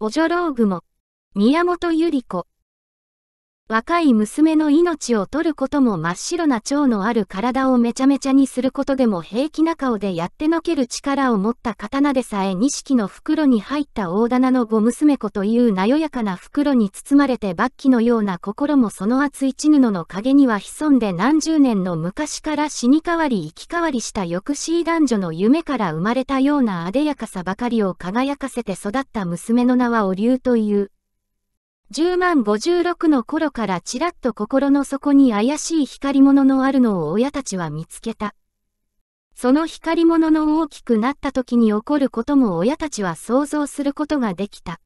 おじょろうぐも、宮本ゆり子。若い娘の命を取ることも真っ白な腸のある体をめちゃめちゃにすることでも平気な顔でやってのける力を持った刀でさえ錦の袋に入った大棚のご娘子というなよやかな袋に包まれてバッキのような心もその厚い血布の陰には潜んで何十年の昔から死に変わり生き変わりした抑止男女の夢から生まれたようなあでやかさばかりを輝かせて育った娘の名はお竜という。10万56の頃からちらっと心の底に怪しい光物のあるのを親たちは見つけた。その光物の大きくなった時に起こることも親たちは想像することができた。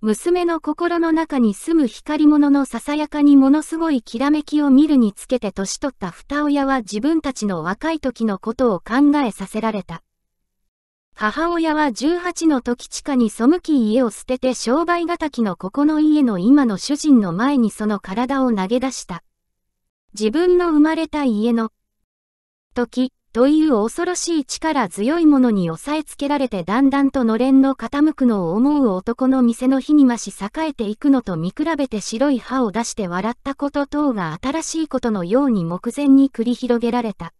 娘の心の中に住む光物のささやかにものすごいきらめきを見るにつけて年取った二親は自分たちの若い時のことを考えさせられた。母親は18の時地下に背き家を捨てて商売敵のここの家の今の主人の前にその体を投げ出した。自分の生まれた家の時という恐ろしい力強いものに押さえつけられてだんだんとのれんの傾くのを思う男の店の日に増し栄えていくのと見比べて白い歯を出して笑ったこと等が新しいことのように目前に繰り広げられた。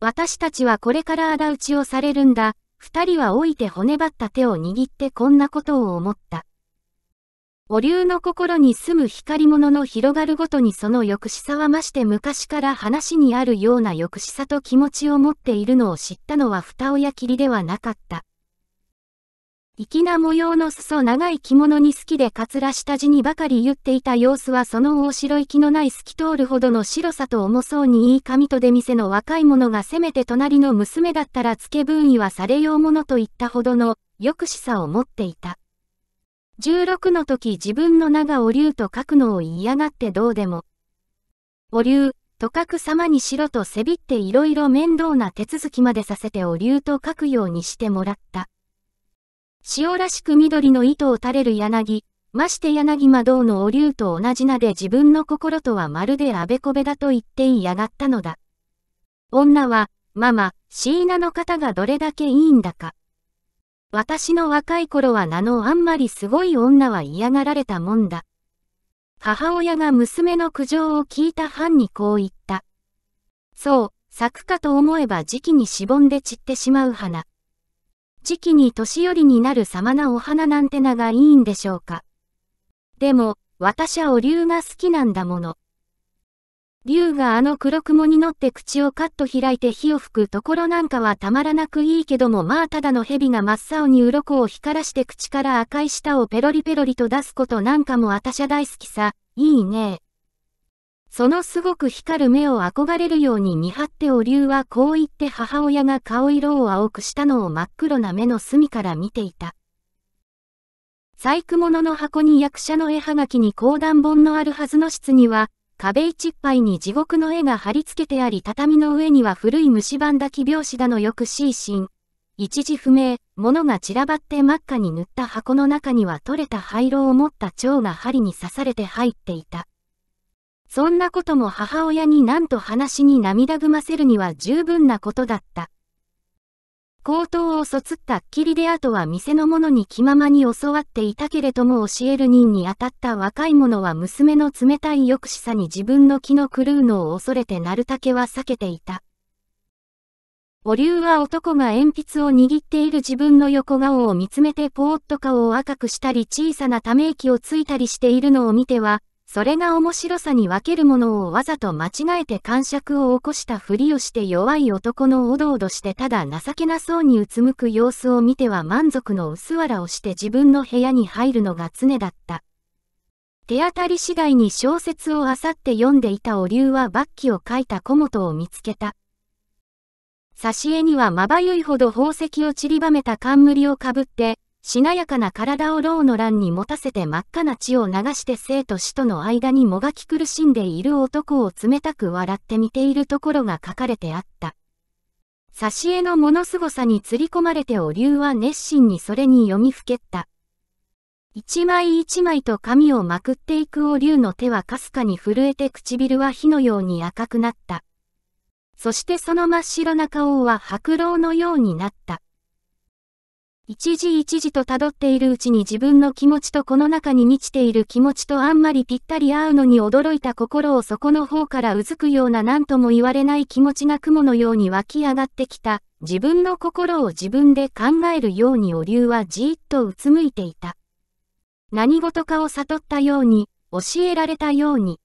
私たちはこれから仇討ちをされるんだ、二人は老いて骨ばった手を握ってこんなことを思った。お竜の心に住む光物の広がるごとにその抑止さはまして昔から話にあるような抑止さと気持ちを持っているのを知ったのは蓋親切りではなかった。粋な模様の裾長い着物に好きでかつら下地にばかり言っていた様子はその大白い気のない透き通るほどの白さと重そうにいい髪と出店の若い者がせめて隣の娘だったら付け分位はされようものといったほどの抑止さを持っていた。16の時自分の名がお竜と書くのを嫌がってどうでも。お竜、と書く様にしろとせびっていろいろ面倒な手続きまでさせてお竜と書くようにしてもらった。塩らしく緑の糸を垂れる柳、まして柳魔道のお竜と同じ名で自分の心とはまるであべこべだと言っていやがったのだ。女は、ママ、シーナの方がどれだけいいんだか。私の若い頃は名のあんまりすごい女は嫌がられたもんだ。母親が娘の苦情を聞いた藩にこう言った。そう、咲くかと思えば時期にしぼんで散ってしまう花。時期に年寄りになる様なお花なんて名がいいんでしょうか。でも、私はお竜が好きなんだもの。竜があの黒雲に乗って口をカッと開いて火を吹くところなんかはたまらなくいいけどもまあただの蛇が真っ青に鱗を光らして口から赤い舌をペロリペロリと出すことなんかも私は大好きさ、いいねそのすごく光る目を憧れるように見張ってお竜はこう言って母親が顔色を青くしたのを真っ黒な目の隅から見ていた。細工物の箱に役者の絵はがきに講談本のあるはずの室には、壁一っぱいに地獄の絵が貼り付けてあり畳の上には古い虫歯だき拍子だのよくしいシーン。一時不明、物が散らばって真っ赤に塗った箱の中には取れた灰色を持った蝶が針に刺されて入っていた。そんなことも母親になんと話に涙ぐませるには十分なことだった。口頭をそつったっきりであとは店の者に気ままに教わっていたけれども教える人に当たった若い者は娘の冷たい抑止さに自分の気の狂うのを恐れてなるたけは避けていた。お竜は男が鉛筆を握っている自分の横顔を見つめてぽーっと顔を赤くしたり小さなため息をついたりしているのを見ては、それが面白さに分けるものをわざと間違えて感触を起こしたふりをして弱い男のおどおどしてただ情けなそうにうつむく様子を見ては満足の薄わらをして自分の部屋に入るのが常だった。手当たり次第に小説をあさって読んでいたお竜は罰記を書いた小本を見つけた。挿絵にはまばゆいほど宝石を散りばめた冠をかぶって、しなやかな体を牢の乱に持たせて真っ赤な血を流して生と死との間にもがき苦しんでいる男を冷たく笑って見ているところが書かれてあった。挿絵のものすごさに釣り込まれてお竜は熱心にそれに読みふけった。一枚一枚と髪をまくっていくお竜の手はかすかに震えて唇は火のように赤くなった。そしてその真っ白な顔は白狼のようになった。一時一時と辿っているうちに自分の気持ちとこの中に満ちている気持ちとあんまりぴったり合うのに驚いた心を底の方からうずくような何とも言われない気持ちが雲のように湧き上がってきた。自分の心を自分で考えるようにお竜はじーっとうつむいていた。何事かを悟ったように、教えられたように。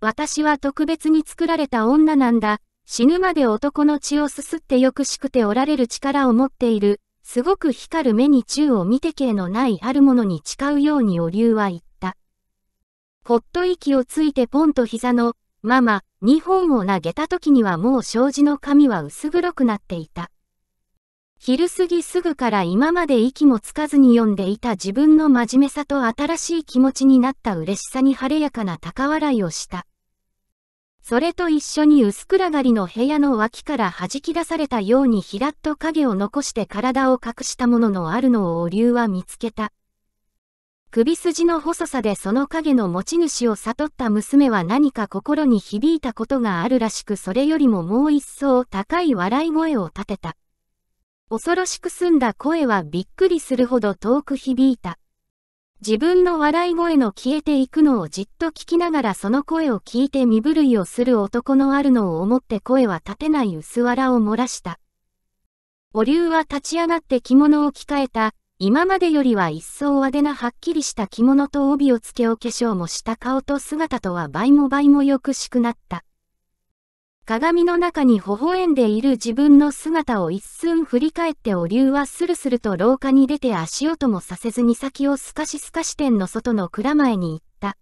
私は特別に作られた女なんだ。死ぬまで男の血をすすってよくしくておられる力を持っている。すごく光る目に宙を見て形のないあるものに誓うようにお竜は言った。ほっと息をついてポンと膝の、ママ、二本を投げた時にはもう障子の髪は薄黒くなっていた。昼過ぎすぐから今まで息もつかずに読んでいた自分の真面目さと新しい気持ちになった嬉しさに晴れやかな高笑いをした。それと一緒に薄暗がりの部屋の脇から弾き出されたようにひらっと影を残して体を隠したもののあるのを竜は見つけた。首筋の細さでその影の持ち主を悟った娘は何か心に響いたことがあるらしくそれよりももう一層高い笑い声を立てた。恐ろしく澄んだ声はびっくりするほど遠く響いた。自分の笑い声の消えていくのをじっと聞きながらその声を聞いて身震いをする男のあるのを思って声は立てない薄藁を漏らした。お竜は立ち上がって着物を着替えた、今までよりは一層派手なはっきりした着物と帯をつけお化粧もした顔と姿とは倍も倍もよくしくなった。鏡の中に微笑んでいる自分の姿を一寸振り返ってお竜はスルスルと廊下に出て足音もさせずに先をすかしすかし店の外の蔵前に行った。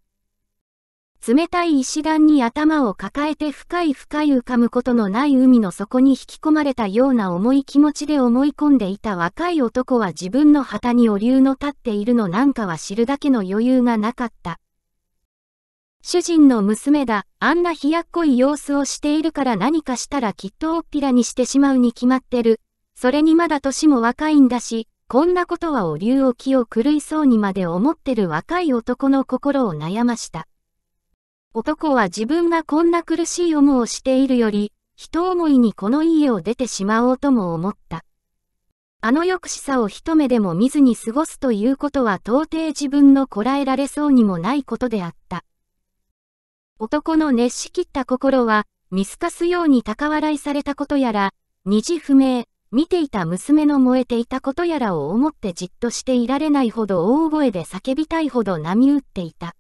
冷たい石段に頭を抱えて深い深い浮かむことのない海の底に引き込まれたような重い気持ちで思い込んでいた若い男は自分の旗にお竜の立っているのなんかは知るだけの余裕がなかった。主人の娘だ、あんな冷やっこい様子をしているから何かしたらきっとおっぴらにしてしまうに決まってる。それにまだ歳も若いんだし、こんなことはお竜を気を狂いそうにまで思ってる若い男の心を悩ました。男は自分がこんな苦しい思いをしているより、人思いにこの家を出てしまおうとも思った。あの抑止さを一目でも見ずに過ごすということは到底自分のこらえられそうにもないことであった。男の熱しきった心は、見透かすように高笑いされたことやら、二次不明、見ていた娘の燃えていたことやらを思ってじっとしていられないほど大声で叫びたいほど波打っていた。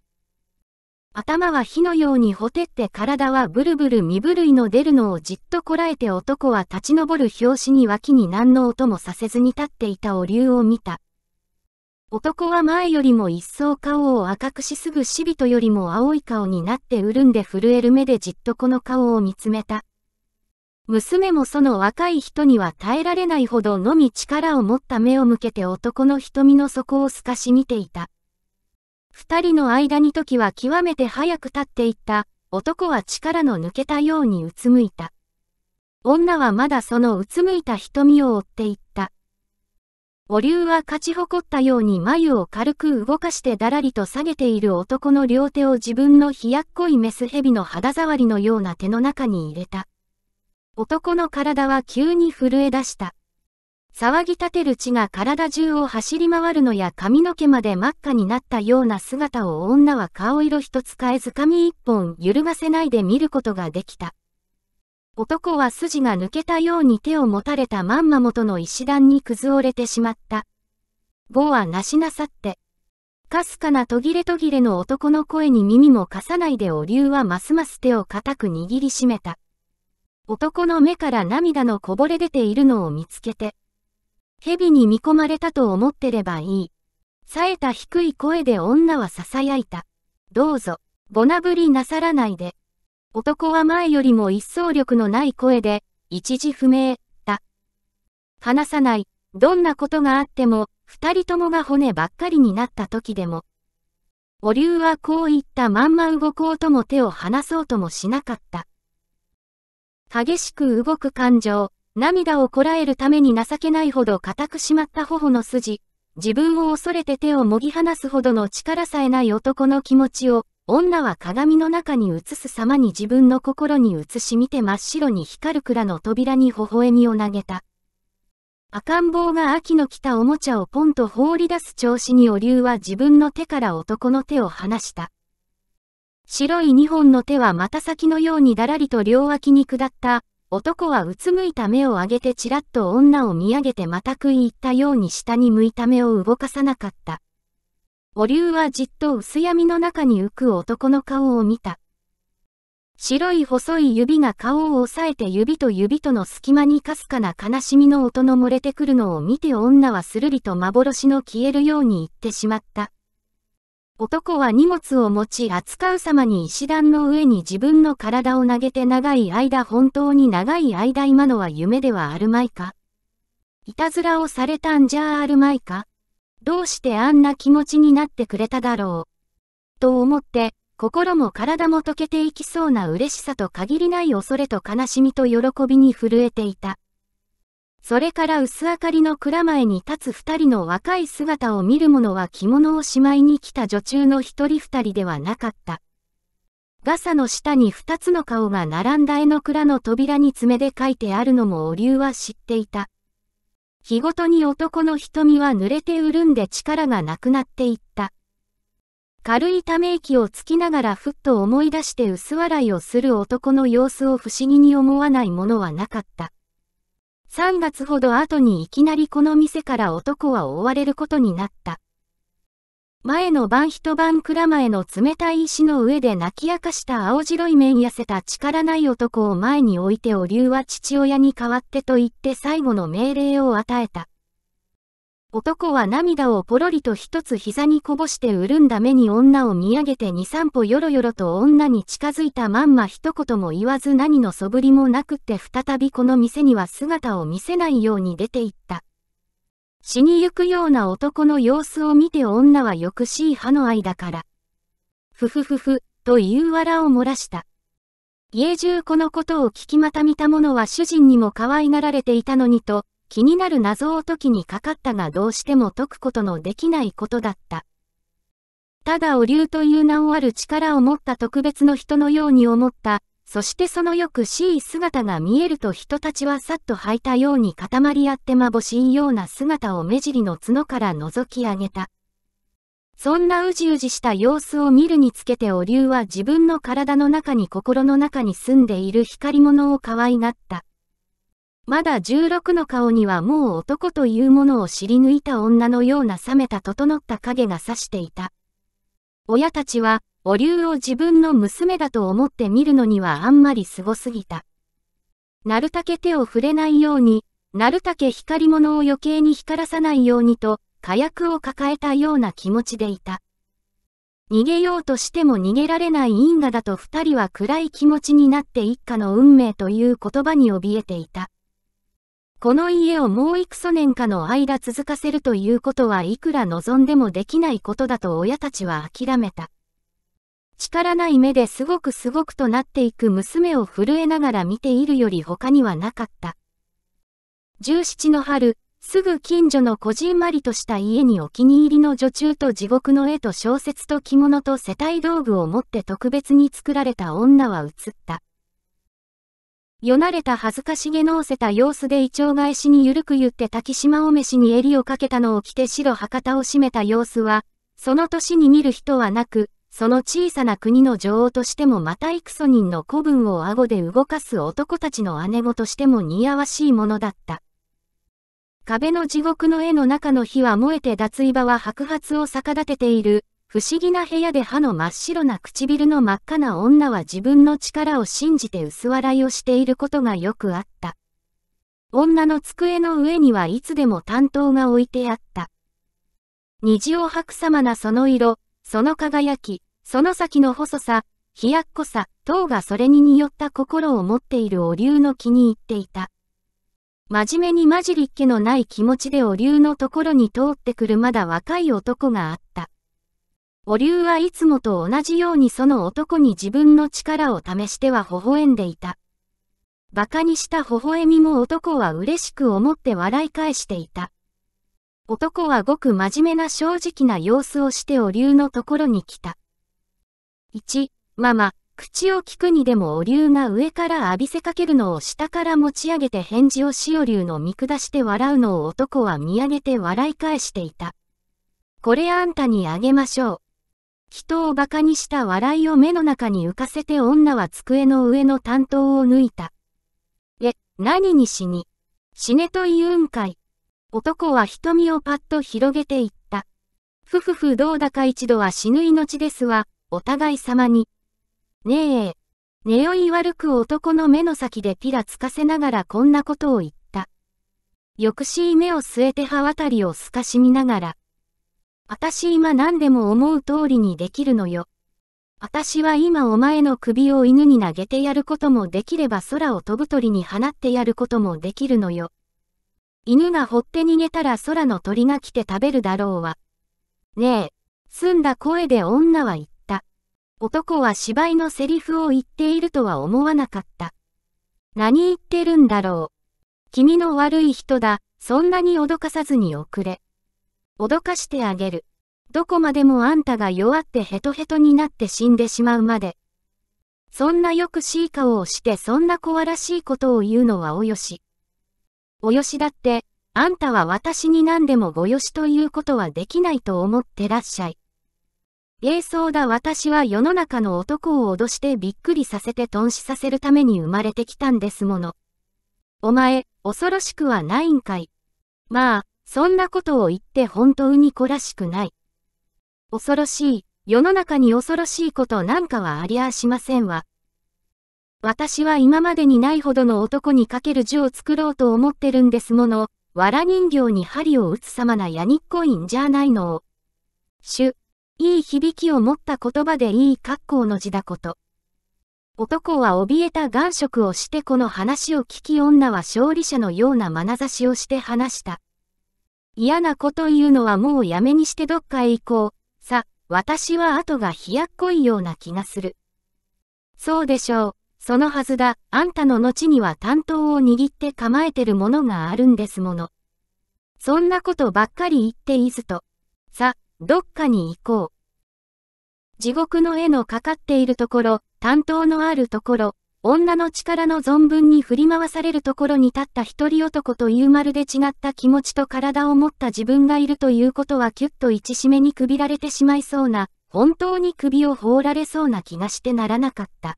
頭は火のようにほてって体はブルブル身震いの出るのをじっとこらえて男は立ち上る拍子に脇に何の音もさせずに立っていたお竜を見た。男は前よりも一層顔を赤くしすぐ死人よりも青い顔になって潤んで震える目でじっとこの顔を見つめた。娘もその若い人には耐えられないほどのみ力を持った目を向けて男の瞳の底を透かし見ていた。二人の間に時は極めて早く立っていった、男は力の抜けたようにうつむいた。女はまだそのうつむいた瞳を追っていった。お竜は勝ち誇ったように眉を軽く動かしてだらりと下げている男の両手を自分の冷やっこいメス蛇の肌触りのような手の中に入れた。男の体は急に震え出した。騒ぎ立てる血が体中を走り回るのや髪の毛まで真っ赤になったような姿を女は顔色一つ変えず髪一本揺るがせないで見ることができた。男は筋が抜けたように手を持たれたまんま元の石段に崩れてしまった。語はなしなさって。かすかな途切れ途切れの男の声に耳も貸さないでお竜はますます手を固く握りしめた。男の目から涙のこぼれ出ているのを見つけて。蛇に見込まれたと思ってればいい。冴えた低い声で女は囁いた。どうぞ、ボナぶりなさらないで。男は前よりも一層力のない声で、一時不明、だ。話さない、どんなことがあっても、二人ともが骨ばっかりになった時でも。お竜はこういったまんま動こうとも手を離そうともしなかった。激しく動く感情、涙をこらえるために情けないほど固くしまった頬の筋、自分を恐れて手をもぎ離すほどの力さえない男の気持ちを、女は鏡の中に映す様に自分の心に映し見て真っ白に光る蔵の扉に微笑みを投げた。赤ん坊が秋の来たおもちゃをポンと放り出す調子にお竜は自分の手から男の手を離した。白い二本の手はまた先のようにだらりと両脇に下った。男はうつむいた目を上げてちらっと女を見上げてまた食い入ったように下に向いた目を動かさなかった。お竜はじっと薄闇の中に浮く男の顔を見た。白い細い指が顔を押さえて指と指との隙間にかすかな悲しみの音の漏れてくるのを見て女はするりと幻の消えるように言ってしまった。男は荷物を持ち扱う様に石段の上に自分の体を投げて長い間本当に長い間今のは夢ではあるまいか。いたずらをされたんじゃあるまいか。どうしてあんな気持ちになってくれただろう。と思って、心も体も溶けていきそうな嬉しさと限りない恐れと悲しみと喜びに震えていた。それから薄明かりの蔵前に立つ二人の若い姿を見る者は着物をしまいに来た女中の一人二人ではなかった。ガサの下に二つの顔が並んだ絵の蔵の扉に爪で書いてあるのもお竜は知っていた。日ごとに男の瞳は濡れて潤んで力がなくなっていった。軽いため息をつきながらふっと思い出して薄笑いをする男の様子を不思議に思わないものはなかった。3月ほど後にいきなりこの店から男は追われることになった。前の晩一晩蔵前の冷たい石の上で泣き明かした青白い面痩せた力ない男を前に置いてお竜は父親に代わってと言って最後の命令を与えた。男は涙をぽろりと一つ膝にこぼして潤んだ目に女を見上げて二三歩よろよろと女に近づいたまんま一言も言わず何のそぶりもなくって再びこの店には姿を見せないように出て行った。死にゆくような男の様子を見て女は抑しい歯の間から、ふふふふ、という藁を漏らした。家中このことを聞きまた見た者は主人にも可愛がられていたのにと、気になる謎を解きにかかったがどうしても解くことのできないことだった。ただお竜という名をある力を持った特別の人のように思った、そしてそのよくしい姿が見えると人たちはさっと履いたように固まり合ってまぼしいような姿を目尻の角から覗き上げた。そんなうじうじした様子を見るにつけてお竜は自分の体の中に心の中に住んでいる光物を可愛がった。まだ十六の顔にはもう男というものを知り抜いた女のような冷めた整った影が差していた。親たちは、お竜を自分の娘だと思って見るのにはあんまり凄すすぎた。なるたけ手を触れないように、なるたけ光り物を余計に光らさないようにと、火薬を抱えたような気持ちでいた。逃げようとしても逃げられない因果だと二人は暗い気持ちになって一家の運命という言葉に怯えていた。この家をもう幾素年かの間続かせるということはいくら望んでもできないことだと親たちは諦めた。力ない目ですごくすごくとなっていく娘を震えながら見ているより他にはなかった。17の春、すぐ近所のこじんまりとした家にお気に入りの女中と地獄の絵と小説と着物と世帯道具を持って特別に作られた女は映った。よなれた恥ずかしげのおせた様子で胃腸返しにゆるく言って滝島お飯に襟をかけたのを着て白博多を締めた様子は、その年に見る人はなく、その小さな国の女王としてもまた幾ソ人の古文を顎で動かす男たちの姉子としても似合わしいものだった。壁の地獄の絵の中の火は燃えて脱衣場は白髪を逆立てている、不思議な部屋で歯の真っ白な唇の真っ赤な女は自分の力を信じて薄笑いをしていることがよくあった。女の机の上にはいつでも担当が置いてあった。虹を吐く様なその色、その輝き、その先の細さ、冷やっこさ、等がそれにによった心を持っているお竜の気に入っていた。真面目に混じりっけのない気持ちでお竜のところに通ってくるまだ若い男があった。お竜はいつもと同じようにその男に自分の力を試しては微笑んでいた。馬鹿にした微笑みも男は嬉しく思って笑い返していた。男はごく真面目な正直な様子をしてお竜のところに来た。1、ママ、口を聞くにでもお竜が上から浴びせかけるのを下から持ち上げて返事をしお竜の見下して笑うのを男は見上げて笑い返していた。これあんたにあげましょう。人を馬鹿にした笑いを目の中に浮かせて女は机の上の担当を抜いた。え、何に死に死ねと言うんかい。男は瞳をパッと広げていった。ふふふどうだか一度は死ぬ命ですわ。お互い様に。ねえ、寝酔い悪く男の目の先でピラつかせながらこんなことを言った。抑止目を据えて刃渡りを透かしみながら。私今何でも思う通りにできるのよ。私は今お前の首を犬に投げてやることもできれば空を飛ぶ鳥に放ってやることもできるのよ。犬が掘って逃げたら空の鳥が来て食べるだろうわ。ねえ、澄んだ声で女は言った。男は芝居のセリフを言っているとは思わなかった。何言ってるんだろう。君の悪い人だ、そんなに脅かさずに遅れ。脅かしてあげる。どこまでもあんたが弱ってヘトヘトになって死んでしまうまで。そんなよくしい顔をしてそんな怖らしいことを言うのはおよし。およしだって、あんたは私に何でもごよしということはできないと思ってらっしゃい。芸僧だ私は世の中の男を脅してびっくりさせて頓死させるために生まれてきたんですもの。お前、恐ろしくはないんかい。まあ、そんなことを言って本当に子らしくない。恐ろしい、世の中に恐ろしいことなんかはありゃあしませんわ。私は今までにないほどの男にかける字を作ろうと思ってるんですもの。わら人形に針を打つ様なやにっこいんじゃないのを。主、いい響きを持った言葉でいい格好の字だこと。男は怯えた眼色をしてこの話を聞き女は勝利者のような眼差しをして話した。嫌なこと言うのはもうやめにしてどっかへ行こう。さ、私は後が冷やっこいような気がする。そうでしょう。そのはずだ。あんたの後には担当を握って構えてるものがあるんですもの。そんなことばっかり言っていずと。さ、どっかに行こう。地獄の絵のかかっているところ、担当のあるところ、女の力の存分に振り回されるところに立った一人男というまるで違った気持ちと体を持った自分がいるということはキュッと一しめにくびられてしまいそうな、本当に首を放られそうな気がしてならなかった。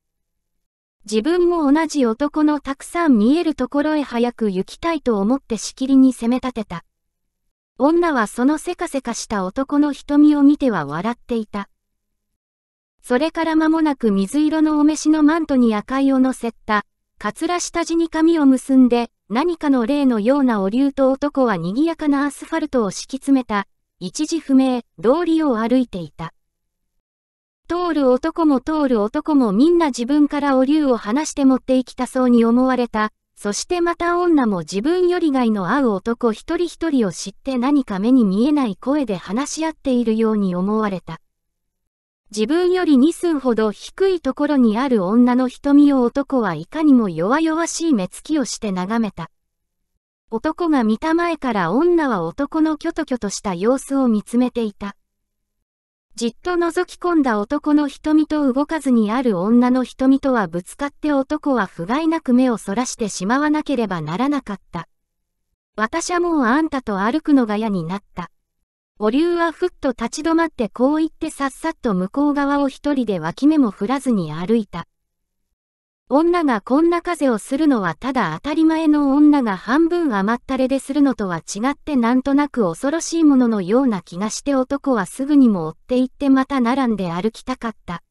自分も同じ男のたくさん見えるところへ早く行きたいと思ってしきりに責め立てた。女はそのせかせかした男の瞳を見ては笑っていた。それから間もなく水色のお召しのマントに赤いを乗せた、かつら下地に髪を結んで、何かの霊のようなお竜と男は賑やかなアスファルトを敷き詰めた、一時不明、通りを歩いていた。通る男も通る男もみんな自分からお竜を離して持っていきたそうに思われた。そしてまた女も自分より外の合う男一人一人を知って何か目に見えない声で話し合っているように思われた。自分より2寸ほど低いところにある女の瞳を男はいかにも弱々しい目つきをして眺めた。男が見た前から女は男のキョトキョとした様子を見つめていた。じっと覗き込んだ男の瞳と動かずにある女の瞳とはぶつかって男は不甲斐なく目をそらしてしまわなければならなかった。私はもうあんたと歩くのが嫌になった。お竜はふっと立ち止まってこう言ってさっさと向こう側を一人で脇目も振らずに歩いた。女がこんな風をするのはただ当たり前の女が半分甘ったれでするのとは違ってなんとなく恐ろしいもののような気がして男はすぐにも追って行ってまた並んで歩きたかった。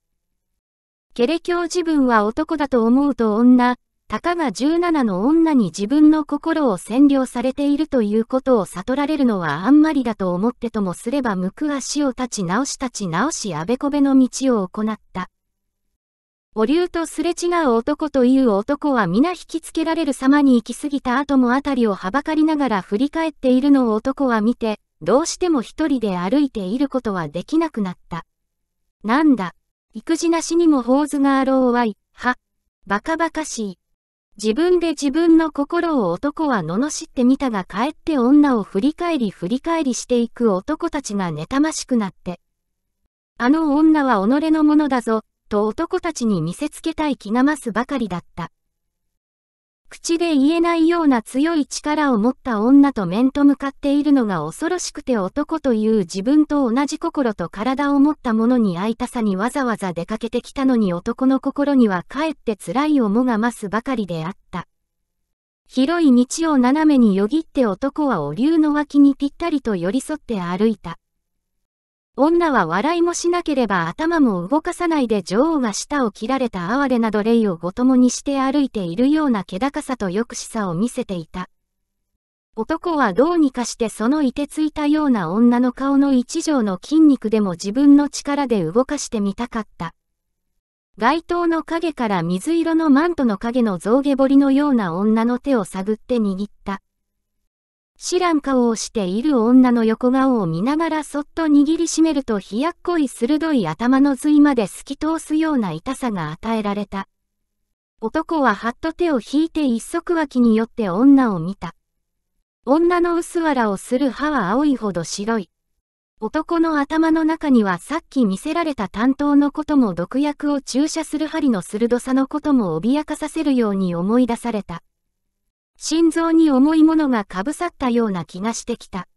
ケレウ自分は男だと思うと女、たかが17の女に自分の心を占領されているということを悟られるのはあんまりだと思ってともすれば向く足を立ち直し立ち直しあべこべの道を行った。お竜とすれ違う男という男は皆引きつけられる様に行き過ぎた後もあたりをはばかりながら振り返っているのを男は見て、どうしても一人で歩いていることはできなくなった。なんだ、育児なしにも法図があろうわい、は、バカバカしい。自分で自分の心を男は罵ってみたが帰って女を振り返り振り返りしていく男たちが妬ましくなって。あの女は己のものだぞ、と男たちに見せつけたい気が増すばかりだった。口で言えないような強い力を持った女と面と向かっているのが恐ろしくて男という自分と同じ心と体を持った者に会いたさにわざわざ出かけてきたのに男の心にはかえって辛い思が増すばかりであった。広い道を斜めによぎって男はお竜の脇にぴったりと寄り添って歩いた。女は笑いもしなければ頭も動かさないで女王が舌を切られた哀れなど霊をごともにして歩いているような気高さと抑止さを見せていた。男はどうにかしてその凍てついたような女の顔の一条の筋肉でも自分の力で動かしてみたかった。街灯の影から水色のマントの影の象牙彫りのような女の手を探って握った。知らん顔をしている女の横顔を見ながらそっと握りしめると冷やっこい鋭い頭の髄まで透き通すような痛さが与えられた。男ははっと手を引いて一足脇によって女を見た。女の薄藁をする歯は青いほど白い。男の頭の中にはさっき見せられた担当のことも毒薬を注射する針の鋭さのことも脅かさせるように思い出された。心臓に重いものがかぶさったような気がしてきた。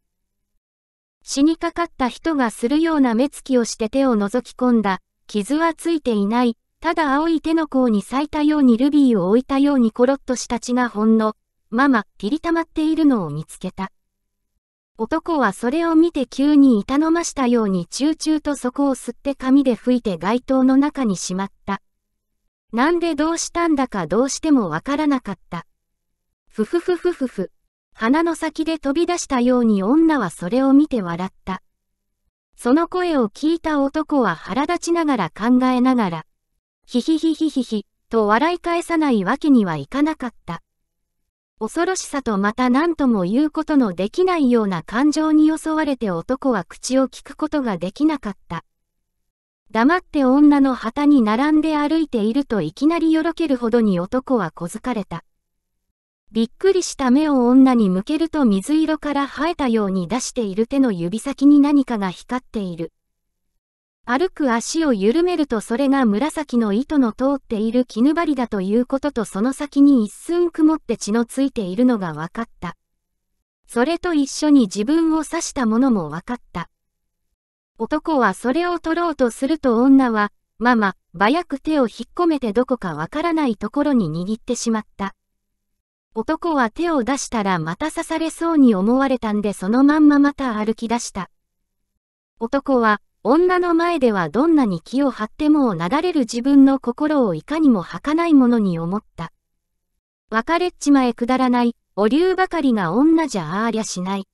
死にかかった人がするような目つきをして手を覗き込んだ。傷はついていない。ただ青い手の甲に咲いたようにルビーを置いたようにコロッとした血がほんの、まま、ピり溜まっているのを見つけた。男はそれを見て急にた。のましたようにチューチューとそこを吸って紙で拭いて街灯の中にしまった。なんでどうしたんだかどうしてもわからなかった。ふふふふふふ。鼻の先で飛び出したように女はそれを見て笑った。その声を聞いた男は腹立ちながら考えながら、ひひひひひひ、と笑い返さないわけにはいかなかった。恐ろしさとまた何とも言うことのできないような感情に襲われて男は口を聞くことができなかった。黙って女の旗に並んで歩いているといきなりよろけるほどに男は小づかれた。びっくりした目を女に向けると水色から生えたように出している手の指先に何かが光っている。歩く足を緩めるとそれが紫の糸の通っている絹針だということとその先に一寸曇って血のついているのが分かった。それと一緒に自分を刺したものも分かった。男はそれを取ろうとすると女は、ママ、ばやく手を引っ込めてどこかわからないところに握ってしまった。男は手を出したらまた刺されそうに思われたんでそのまんままた歩き出した。男は女の前ではどんなに気を張っても流れる自分の心をいかにも儚いものに思った。別れっちまえくだらない、お竜ばかりが女じゃありゃしない。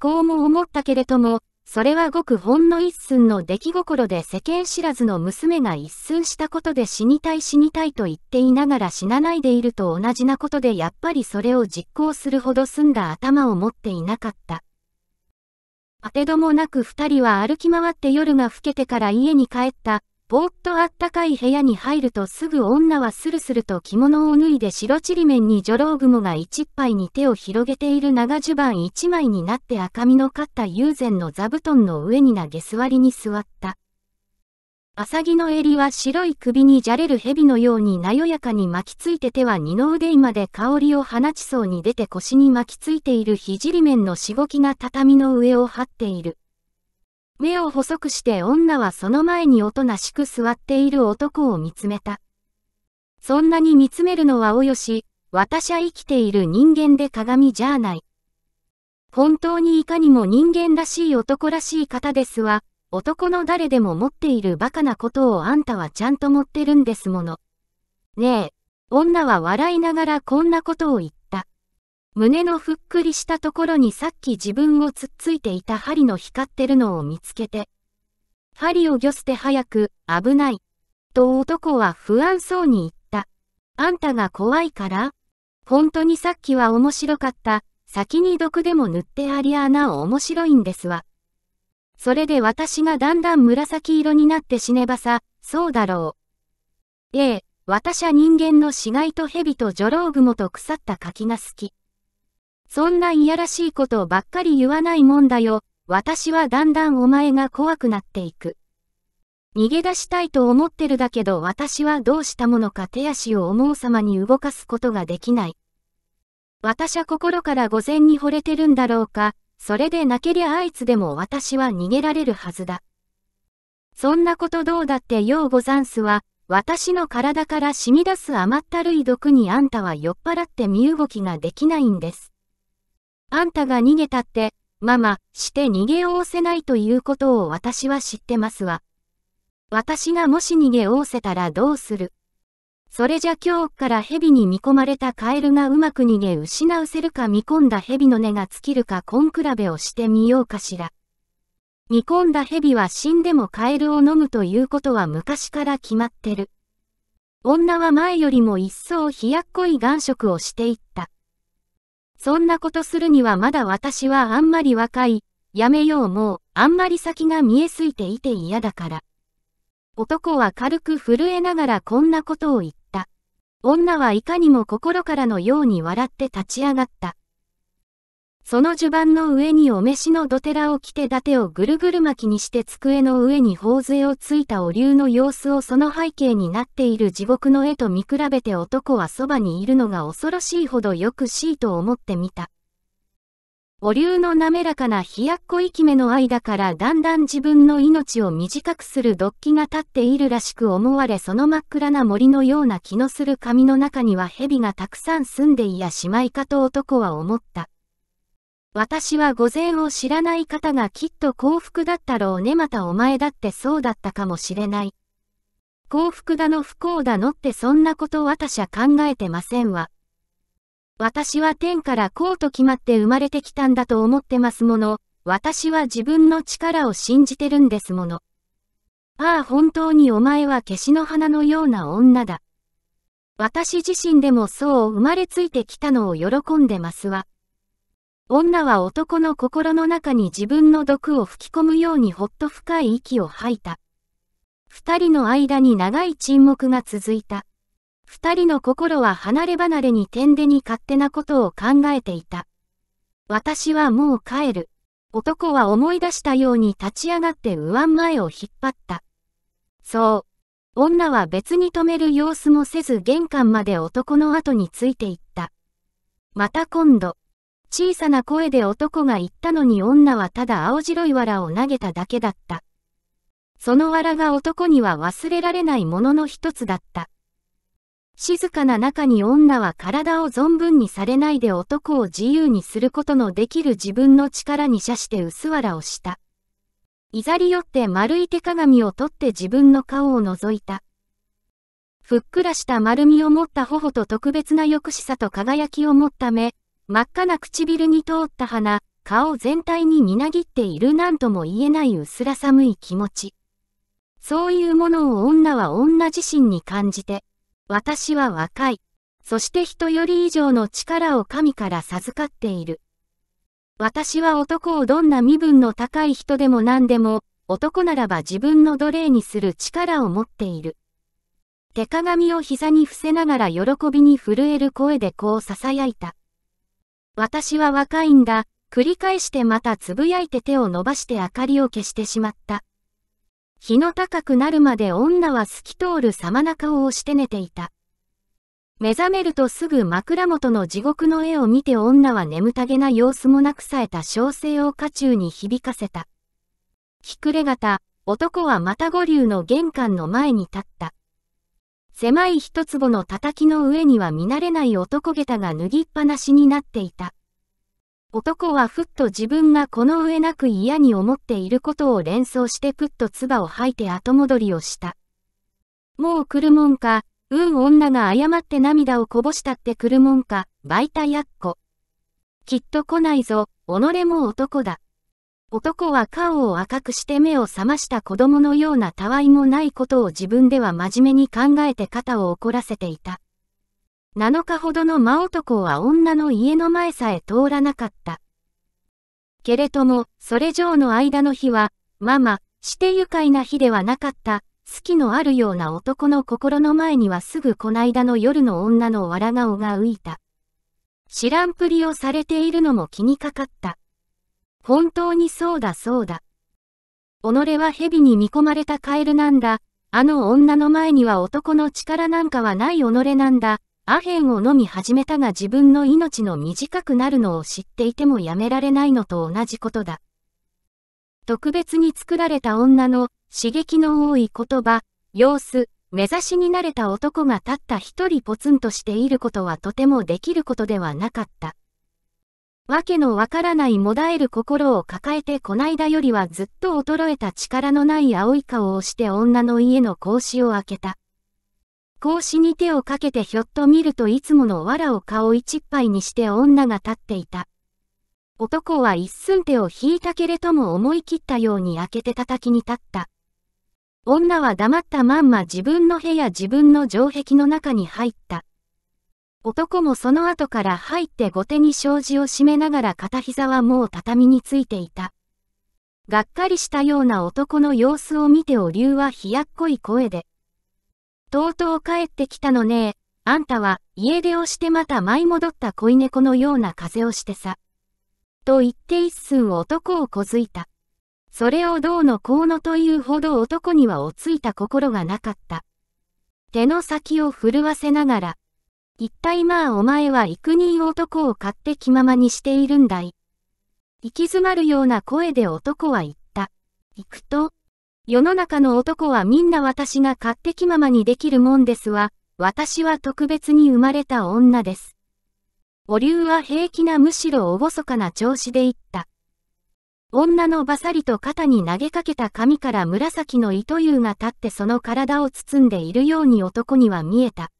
こうも思ったけれども、それはごくほんの一寸の出来心で世間知らずの娘が一寸したことで死にたい死にたいと言っていながら死なないでいると同じなことでやっぱりそれを実行するほど澄んだ頭を持っていなかった。当てどもなく二人は歩き回って夜が更けてから家に帰った。ぼーっとあったかい部屋に入るとすぐ女はスルスルと着物を脱いで白ちりめんに女郎雲が一杯に手を広げている長襦袢一枚になって赤みのかった友禅の座布団の上に投げ座りに座った。アサギの襟は白い首にじゃれる蛇のようになよやかに巻きついて手は二の腕まで香りを放ちそうに出て腰に巻きついているひじり面のしごきが畳の上を張っている。目を細くして女はその前におとなしく座っている男を見つめた。そんなに見つめるのはおよし、私は生きている人間で鏡じゃあない。本当にいかにも人間らしい男らしい方ですわ、男の誰でも持っているバカなことをあんたはちゃんと持ってるんですもの。ねえ、女は笑いながらこんなことを言っ胸のふっくりしたところにさっき自分をつっついていた針の光ってるのを見つけて。針をョスて早く、危ない。と男は不安そうに言った。あんたが怖いから本当にさっきは面白かった。先に毒でも塗ってありゃあ面白いんですわ。それで私がだんだん紫色になって死ねばさ、そうだろう。ええ、私は人間の死骸と蛇とジョロウグモと腐った柿が好き。そんないやらしいことばっかり言わないもんだよ。私はだんだんお前が怖くなっていく。逃げ出したいと思ってるだけど私はどうしたものか手足を思うさまに動かすことができない。私は心から御前に惚れてるんだろうか、それでなけりゃあいつでも私は逃げられるはずだ。そんなことどうだってようござんすわ、私の体から染み出す甘ったるい毒にあんたは酔っ払って身動きができないんです。あんたが逃げたって、ママ、して逃げおおせないということを私は知ってますわ。私がもし逃げおおせたらどうするそれじゃ今日から蛇に見込まれたカエルがうまく逃げ失うせるか見込んだ蛇の根が尽きるか根比べをしてみようかしら。見込んだ蛇は死んでもカエルを飲むということは昔から決まってる。女は前よりも一層冷やっこい眼色をしていった。そんなことするにはまだ私はあんまり若い。やめようもう、あんまり先が見えすぎていて嫌だから。男は軽く震えながらこんなことを言った。女はいかにも心からのように笑って立ち上がった。その序盤の上にお召しの土手らを着て伊達をぐるぐる巻きにして机の上に頬杖をついたお竜の様子をその背景になっている地獄の絵と見比べて男はそばにいるのが恐ろしいほどよくしいと思ってみた。お竜の滑らかな冷やっこいきめの間からだんだん自分の命を短くするドッキが立っているらしく思われその真っ暗な森のような気のする髪の中には蛇がたくさん住んでいやしまいかと男は思った。私は御前を知らない方がきっと幸福だったろうねまたお前だってそうだったかもしれない。幸福だの不幸だのってそんなこと私は考えてませんわ。私は天からこうと決まって生まれてきたんだと思ってますもの。私は自分の力を信じてるんですもの。ああ本当にお前は消しの花のような女だ。私自身でもそう生まれついてきたのを喜んでますわ。女は男の心の中に自分の毒を吹き込むようにほっと深い息を吐いた。二人の間に長い沈黙が続いた。二人の心は離れ離れに点でに勝手なことを考えていた。私はもう帰る。男は思い出したように立ち上がって上前を引っ張った。そう。女は別に止める様子もせず玄関まで男の後についていった。また今度。小さな声で男が言ったのに女はただ青白い藁を投げただけだった。その藁が男には忘れられないものの一つだった。静かな中に女は体を存分にされないで男を自由にすることのできる自分の力に射して薄藁をした。いざり寄って丸い手鏡を取って自分の顔を覗いた。ふっくらした丸みを持った頬と特別な抑しさと輝きを持った目、真っ赤な唇に通った鼻、顔全体にみなぎっている何とも言えない薄ら寒い気持ち。そういうものを女は女自身に感じて、私は若い。そして人より以上の力を神から授かっている。私は男をどんな身分の高い人でも何でも、男ならば自分の奴隷にする力を持っている。手鏡を膝に伏せながら喜びに震える声でこう囁いた。私は若いんだ、繰り返してまたつぶやいて手を伸ばして明かりを消してしまった。日の高くなるまで女は透き通る様顔を押して寝ていた。目覚めるとすぐ枕元の地獄の絵を見て女は眠たげな様子もなくさえた小声を家中に響かせた。ひくれがた、男はまた五流の玄関の前に立った。狭い一坪の叩きの上には見慣れない男下駄が脱ぎっぱなしになっていた。男はふっと自分がこの上なく嫌に思っていることを連想してぷっと唾を吐いて後戻りをした。もう来るもんか、うん女が謝って涙をこぼしたって来るもんか、バイタやっこ。きっと来ないぞ、己も男だ。男は顔を赤くして目を覚ました子供のようなたわいもないことを自分では真面目に考えて肩を怒らせていた。7日ほどの真男は女の家の前さえ通らなかった。けれども、それ上の間の日は、ママ、して愉快な日ではなかった、好きのあるような男の心の前にはすぐこないだの夜の女のら顔が浮いた。知らんぷりをされているのも気にかかった。本当にそうだそうだ。己は蛇に見込まれたカエルなんだ。あの女の前には男の力なんかはない己なんだ。アヘンを飲み始めたが自分の命の短くなるのを知っていてもやめられないのと同じことだ。特別に作られた女の刺激の多い言葉、様子、目指しに慣れた男がたった一人ポツンとしていることはとてもできることではなかった。わけのわからないもだえる心を抱えてこないだよりはずっと衰えた力のない青い顔をして女の家の格子を開けた。格子に手をかけてひょっと見るといつもの藁を顔一っぱいにして女が立っていた。男は一寸手を引いたけれども思い切ったように開けて叩きに立った。女は黙ったまんま自分の部屋自分の城壁の中に入った。男もその後から入って後手に障子を閉めながら片膝はもう畳についていた。がっかりしたような男の様子を見てお竜は冷やっこい声で。とうとう帰ってきたのねあんたは家出をしてまた舞い戻った恋猫のような風をしてさ。と言って一寸男をこづいた。それをどうのこうのというほど男にはおついた心がなかった。手の先を震わせながら、一体まあお前は幾人男を買って気ままにしているんだい。行き詰まるような声で男は言った。行くと、世の中の男はみんな私が買って気ままにできるもんですわ、私は特別に生まれた女です。お竜は平気なむしろ厳かな調子で言った。女のバサリと肩に投げかけた髪から紫の糸湯が立ってその体を包んでいるように男には見えた。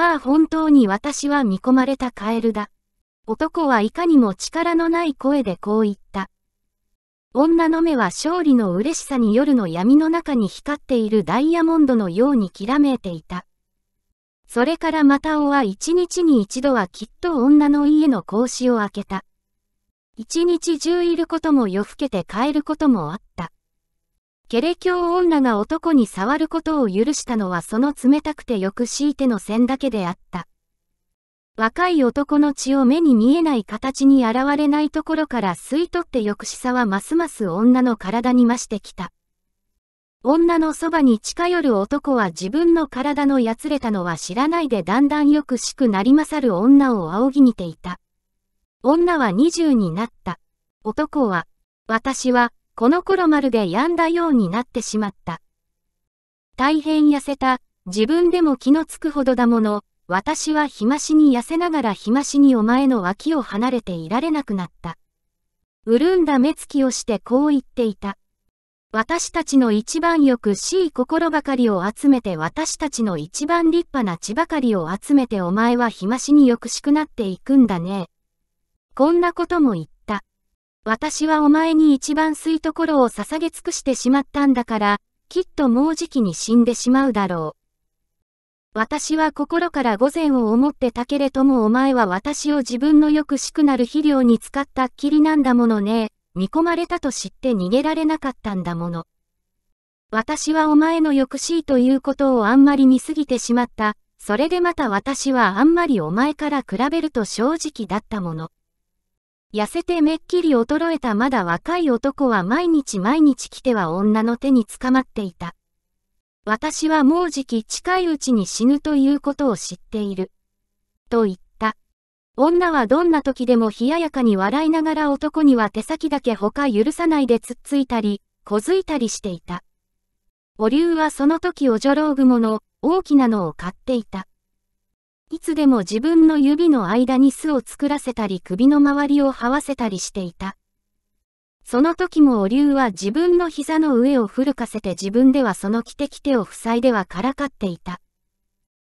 ああ本当に私は見込まれたカエルだ。男はいかにも力のない声でこう言った。女の目は勝利の嬉しさに夜の闇の中に光っているダイヤモンドのようにきらめいていた。それからまたおは一日に一度はきっと女の家の格子を開けた。一日中いることも夜更けて帰ることもあった。ケレ教女が男に触ることを許したのはその冷たくてよく強いての線だけであった。若い男の血を目に見えない形に現れないところから吸い取って抑止さはますます女の体に増してきた。女のそばに近寄る男は自分の体のやつれたのは知らないでだんだんよくしくなりまさる女を仰ぎ見ていた。女は20になった。男は、私は、この頃まるで病んだようになってしまった。大変痩せた、自分でも気のつくほどだもの、私は日増しに痩せながら日増しにお前の脇を離れていられなくなった。潤んだ目つきをしてこう言っていた。私たちの一番よくしい心ばかりを集めて私たちの一番立派な血ばかりを集めてお前は日増しによくしくなっていくんだね。こんなことも言っ私はお前に一番吸いところを捧げ尽くしてしまったんだから、きっともうじきに死んでしまうだろう。私は心から御前を思ってたけれどもお前は私を自分のよくしくなる肥料に使ったっきりなんだものね、見込まれたと知って逃げられなかったんだもの。私はお前のしいということをあんまり見すぎてしまった。それでまた私はあんまりお前から比べると正直だったもの。痩せてめっきり衰えたまだ若い男は毎日毎日来ては女の手につかまっていた。私はもうじき近いうちに死ぬということを知っている。と言った。女はどんな時でも冷ややかに笑いながら男には手先だけ他許さないでつっついたり、こづいたりしていた。お竜はその時おじょろうの大きなのを買っていた。いつでも自分の指の間に巣を作らせたり首の周りを這わせたりしていた。その時もお竜は自分の膝の上をるかせて自分ではその着てき手を塞いではからかっていた。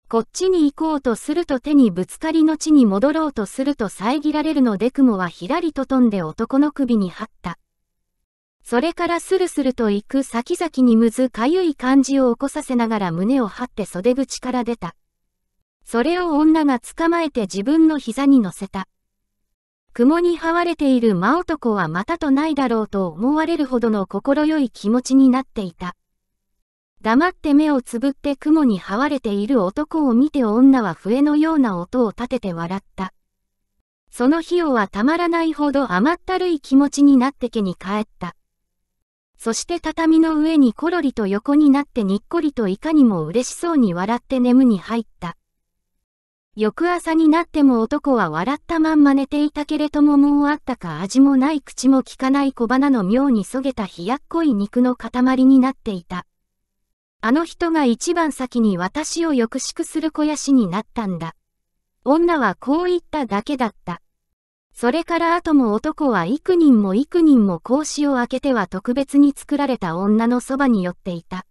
こっちに行こうとすると手にぶつかりの地に戻ろうとすると遮られるので雲はひらりと飛んで男の首に張った。それからスルスルと行く先々にむずかゆい感じを起こさせながら胸を張って袖口から出た。それを女が捕まえて自分の膝に乗せた。雲に這われている真男はまたとないだろうと思われるほどの心よい気持ちになっていた。黙って目をつぶって雲に這われている男を見て女は笛のような音を立てて笑った。その費用はたまらないほど甘ったるい気持ちになって家に帰った。そして畳の上にコロリと横になってにっこりといかにも嬉しそうに笑って眠に入った。翌朝になっても男は笑ったまんま寝ていたけれどももうあったか味もない口も効かない小鼻の妙にそげた冷やっこい肉の塊になっていた。あの人が一番先に私を抑止する肥やしになったんだ。女はこう言っただけだった。それから後も男は幾人も幾人も格子を開けては特別に作られた女のそばに寄っていた。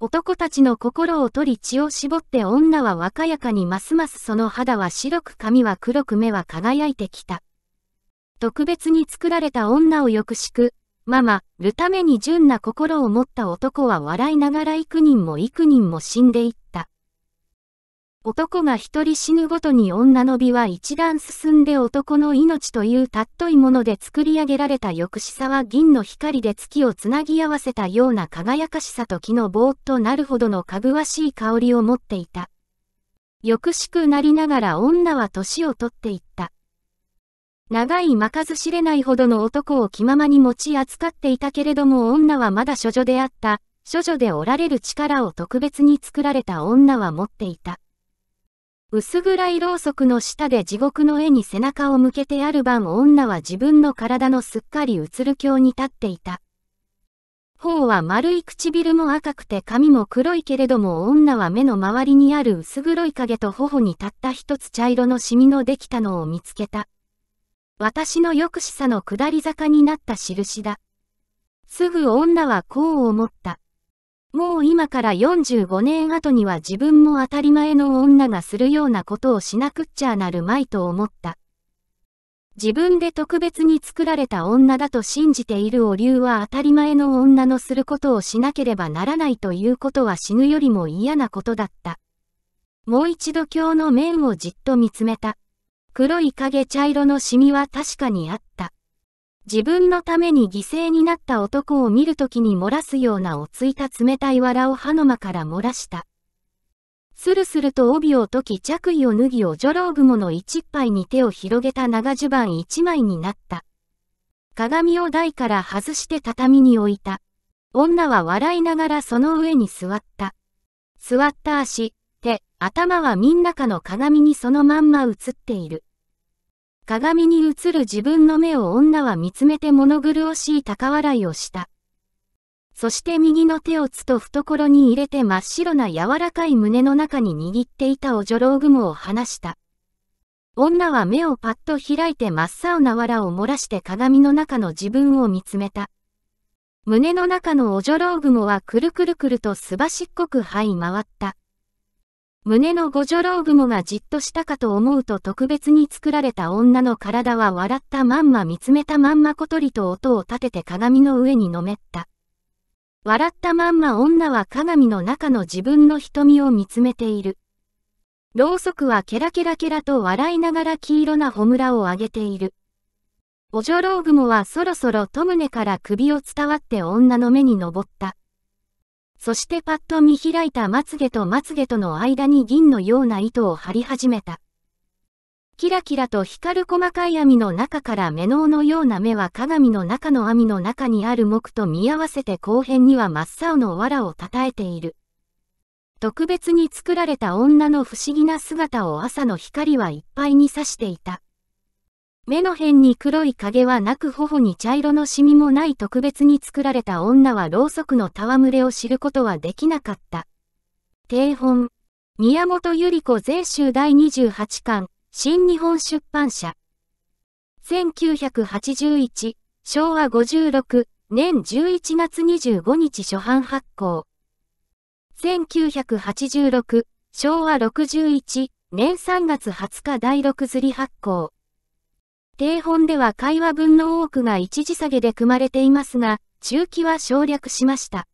男たちの心を取り血を絞って女は若やかにますますその肌は白く髪は黒く目は輝いてきた。特別に作られた女をよくしく、ママ、るために純な心を持った男は笑いながら幾人も幾人も死んでいった。男が一人死ぬごとに女の美は一段進んで男の命というたっといもので作り上げられた抑止さは銀の光で月をつなぎ合わせたような輝かしさと木の棒となるほどのかぐわしい香りを持っていた。抑しくなりながら女は年をとっていった。長いまかず知れないほどの男を気ままに持ち扱っていたけれども女はまだ処女であった、処女でおられる力を特別に作られた女は持っていた。薄暗いろうそくの下で地獄の絵に背中を向けてある晩女は自分の体のすっかりうつる鏡に立っていた。頬は丸い唇も赤くて髪も黒いけれども女は目の周りにある薄黒い影と頬にたった一つ茶色のシミのできたのを見つけた。私の抑止さの下り坂になった印だ。すぐ女はこう思った。もう今から45年後には自分も当たり前の女がするようなことをしなくっちゃなるまいと思った。自分で特別に作られた女だと信じているお竜は当たり前の女のすることをしなければならないということは死ぬよりも嫌なことだった。もう一度今日の面をじっと見つめた。黒い影茶色のシミは確かにあった。自分のために犠牲になった男を見るときに漏らすようなおついた冷たい藁を歯の間から漏らした。スルスルと帯を解き着衣を脱ぎお女郎雲の一杯に手を広げた長襦袢一枚になった。鏡を台から外して畳に置いた。女は笑いながらその上に座った。座った足、手、頭はみんなかの鏡にそのまんま映っている。鏡に映る自分の目を女は見つめて物苦しい高笑いをした。そして右の手をつと懐に入れて真っ白な柔らかい胸の中に握っていたお女郎雲を離した。女は目をパッと開いて真っ青な藁を漏らして鏡の中の自分を見つめた。胸の中のお女郎雲はくるくるくるとすばしっこく這い回った。胸の五女老雲がじっとしたかと思うと特別に作られた女の体は笑ったまんま見つめたまんま小鳥と音を立てて鏡の上にのめった。笑ったまんま女は鏡の中の自分の瞳を見つめている。ろうそくはケラケラケラと笑いながら黄色なほむらを上げている。お女ょ雲はそろそろトムネから首を伝わって女の目に登った。そしてパッと見開いたまつげとまつげとの間に銀のような糸を張り始めた。キラキラと光る細かい網の中から目ののような目は鏡の中の網の中にある木と見合わせて後編には真っ青の藁をたたえている。特別に作られた女の不思議な姿を朝の光はいっぱいに刺していた。目の辺に黒い影はなく頬に茶色のシミもない特別に作られた女はろうそくの戯れを知ることはできなかった。定本。宮本百合子全集第28巻、新日本出版社。1981、昭和56年11月25日初版発行。1986、昭和61年3月20日第6釣り発行。定本では会話文の多くが一時下げで組まれていますが、中期は省略しました。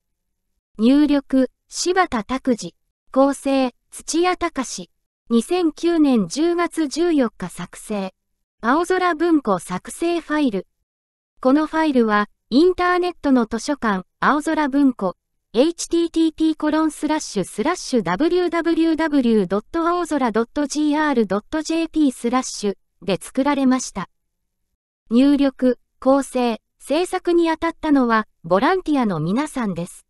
入力、柴田拓司。構成、土屋隆。2009年10月14日作成。青空文庫作成ファイル。このファイルは、インターネットの図書館、青空文庫、http コロンスラッシュスラッシュ www. r 空 .gr.jp スラッシュで作られました。入力、構成、制作に当たったのはボランティアの皆さんです。